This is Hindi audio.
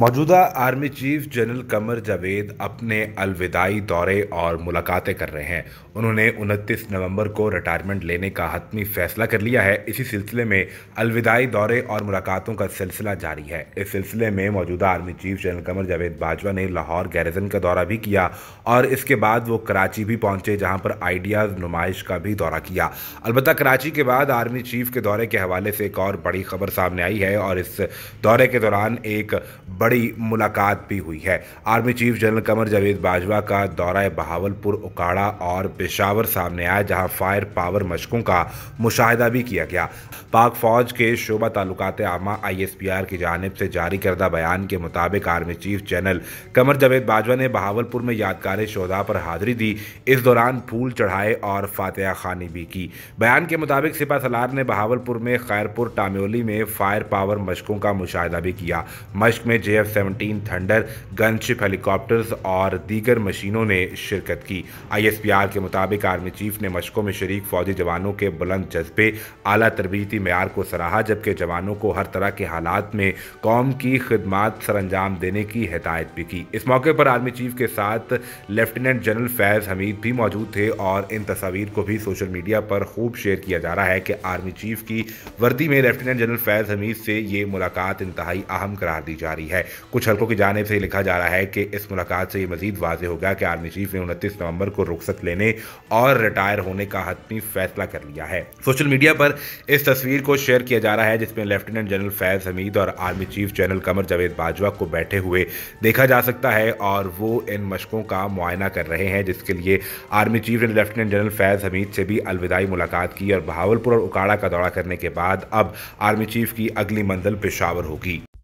मौजूदा army chief general Qamar Javed अपने अलविदाई दौरे और मुलाकातें कर रहे हैं उन्होंने 29 नवंबर को रिटायरमेंट लेने का हतमी फैसला कर लिया है इसी सिलसिले में अलविदाई दौरे और मुलाकातों का सिलसिला जारी है इस सिलसिले में मौजूदा army chief general Qamar Javed Bajwa ने लाहौर गैरजन का दौरा भी किया और इसके बाद वो कराची भी पहुंचे जहाँ पर आइडियाज़ नुमाइश का भी दौरा किया अलबत् कराची के बाद आर्मी चीफ के दौरे के हवाले से एक और बड़ी खबर सामने आई है और इस दौरे के दौरान एक बड़ बड़ी मुलाकात भी हुई है army chief general Qamar Javed Bajwa का दौरा बहावलपुर उकाड़ा और पेशावर सामने आया जहां फायर पावर मशकों का मुशाह भी किया गया पाक फौज के शोबा ताल्लुकात आमा आर की जानब से जारी करदा बयान के मुताबिक army chief general Qamar Javed Bajwa ने बहावलपुर में यादगार शोदा पर हाजिरी दी इस दौरान फूल चढ़ाए और फातह खानी भी की बयान के मुताबिक सिपा सलार ने बहावलपुर में खैरपुर टामोली में फायर पावर मशकों का मुशाह भी किया मशक में J F seventeen thunder gunship helicopters और दीगर मशीनों ने शिरकत की आर के मुताबिक आर्मी चीफ ने मशकों में शरीक फौजी जवानों के बुलंद जज्बे आला तरबीती कीमती मैार को सराहा जबकि जवानों को हर तरह के हालात में कौम की खदमात सरंजाम देने की हिदायत भी की इस मौके पर आर्मी चीफ के साथ लेफ्टिनेंट जनरल फैज़ हमीद भी मौजूद थे और इन तस्वीर को भी सोशल मीडिया पर खूब शेयर किया जा रहा है कि आर्मी चीफ की वर्दी में लेफ्टिनेंट जनरल फैज़ हमीद से ये मुलाकात इंतहाई अहम करार दी जा रही है कुछ हल्कों की जानब से लिखा जा रहा है कि इस मुलाकात से ये मजीद वाज हो गया कि आर्मी चीफ ने उनतीस नवंबर को रुख्सत लेने और रिटायर होने का हतमी फैसला कर लिया है सोशल मीडिया पर इस तस्वीर तस्वीर को शेयर किया जा रहा है जिसमें लेफ्टिनेंट जनरल फैज हमीद और army chief general Qamar Javed Bajwa को बैठे हुए देखा जा सकता है और वो इन मशकों का मुआयना कर रहे हैं जिसके लिए आर्मी चीफ ने लेफ्टिनेंट जनरल फैज हमीद से भी अलविदाई मुलाकात की और बहावलपुर और उकाड़ा का दौरा करने के बाद अब आर्मी चीफ की अगली मंजिल पेशावर होगी